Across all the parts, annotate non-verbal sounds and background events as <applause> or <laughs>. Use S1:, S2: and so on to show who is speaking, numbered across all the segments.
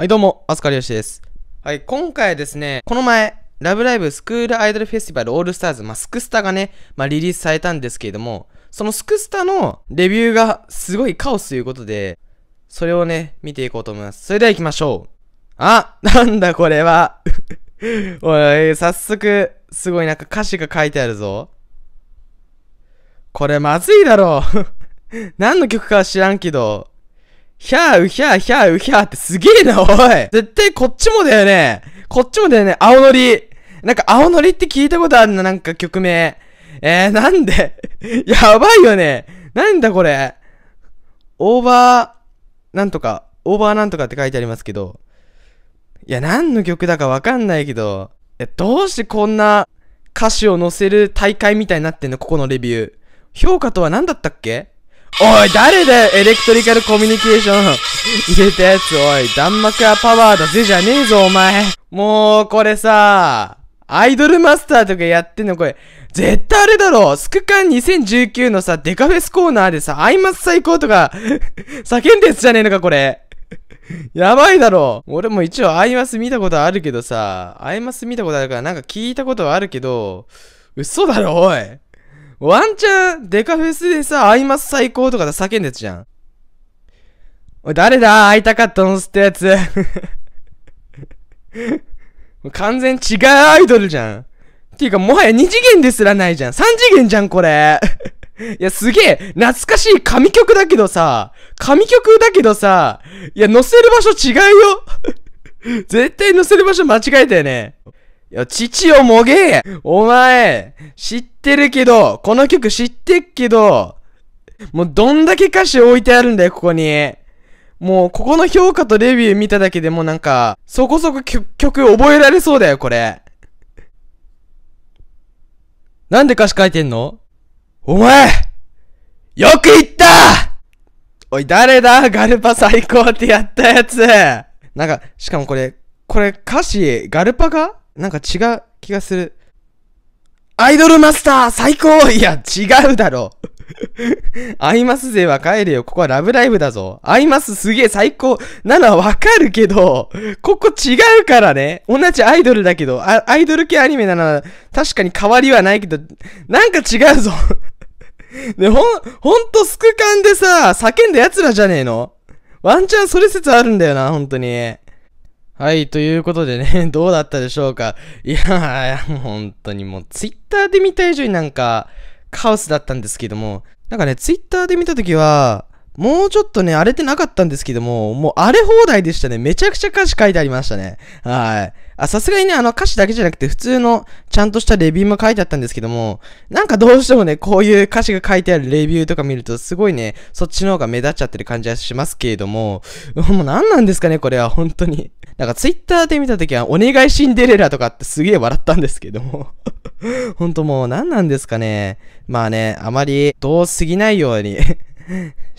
S1: はいどうも、あすかりよしです。はい、今回ですね、この前、ラブライブスクールアイドルフェスティバルオールスターズ、まあ、スクスタがね、まあ、リリースされたんですけれども、そのスクスタのレビューがすごいカオスということで、それをね、見ていこうと思います。それでは行きましょう。あ、なんだこれは。<laughs> おい、早速、すごいなんか歌詞が書いてあるぞ。これまずいだろう <laughs> 何の曲かは知らんけど、ひゃーうひゃーヒャーうひゃーってすげえな、おい絶対こっちもだよね。こっちもだよね。青のり。なんか青のりって聞いたことあるな、なんか曲名。えー、なんで <laughs> やばいよね。なんだこれ。オーバー、なんとか、オーバーなんとかって書いてありますけど。いや、何の曲だかわかんないけど。え、どうしてこんな歌詞を載せる大会みたいになってんのここのレビュー。評価とは何だったっけおい、誰だよ、エレクトリカルコミュニケーション。入れたやつ、おい、弾幕はパワーだぜじゃねえぞ、お前。もう、これさ、アイドルマスターとかやってんの、これ。絶対あれだろスクカン2019のさ、デカフェスコーナーでさ、アイマス最高とか叫んでやつじゃねえのか、これ。やばいだろ俺も一応アイマス見たことあるけどさ、アイマス見たことあるからなんか聞いたことはあるけど、嘘だろ、おい。ワンチャン、デカフェスでさ、アイマス最高とかで叫んでたじゃん。おい、誰だ会いたかったのってやつ。<laughs> 完全違うアイドルじゃん。っていうか、もはや2次元ですらないじゃん。3次元じゃん、これ。<laughs> いや、すげえ、懐かしい神曲だけどさ、神曲だけどさ、いや、載せる場所違うよ <laughs> 絶対載せる場所間違えたよね。いや、父をもげお前、知ってるけど、この曲知ってっけど、もうどんだけ歌詞置いてあるんだよ、ここに。もう、ここの評価とレビュー見ただけでもなんか、そこそこ曲覚えられそうだよ、これ。なんで歌詞書いてんのお前よく言ったおい、誰だガルパ最高ってやったやつなんか、しかもこれ、これ歌詞、ガルパがなんか違う気がする。アイドルマスター最高 <laughs> いや、違うだろ。<laughs> アイマス勢は帰れよ。ここはラブライブだぞ。アイマスすげえ最高なのはわかるけど、ここ違うからね。同じアイドルだけど、アイドル系アニメなら確かに変わりはないけど、なんか違うぞ。<laughs> で、ほん、ほんとスクカンでさ、叫んだ奴らじゃねえのワンチャンそれ説あるんだよな、ほんとに。はい、ということでね、<laughs> どうだったでしょうか。いやー、本当にもう、ツイッターで見た以上になんか、カオスだったんですけども、なんかね、ツイッターで見たときは、もうちょっとね、荒れてなかったんですけども、もう荒れ放題でしたね。めちゃくちゃ歌詞書いてありましたね。はい。あ、さすがにね、あの歌詞だけじゃなくて普通のちゃんとしたレビューも書いてあったんですけども、なんかどうしてもね、こういう歌詞が書いてあるレビューとか見るとすごいね、そっちの方が目立っちゃってる感じはしますけれども、もう何なんですかね、これは本当に。なんかツイッターで見た時はお願いシンデレラとかってすげえ笑ったんですけども。ほんともう何なんですかね。まあね、あまりどうすぎないように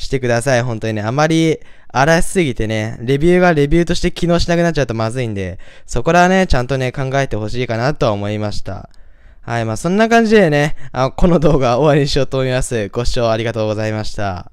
S1: してください。本当にね、あまり荒らしすぎてね、レビューがレビューとして機能しなくなっちゃうとまずいんで、そこらはね、ちゃんとね、考えてほしいかなとは思いました。はい、まあそんな感じでね、あこの動画終わりにしようと思います。ご視聴ありがとうございました。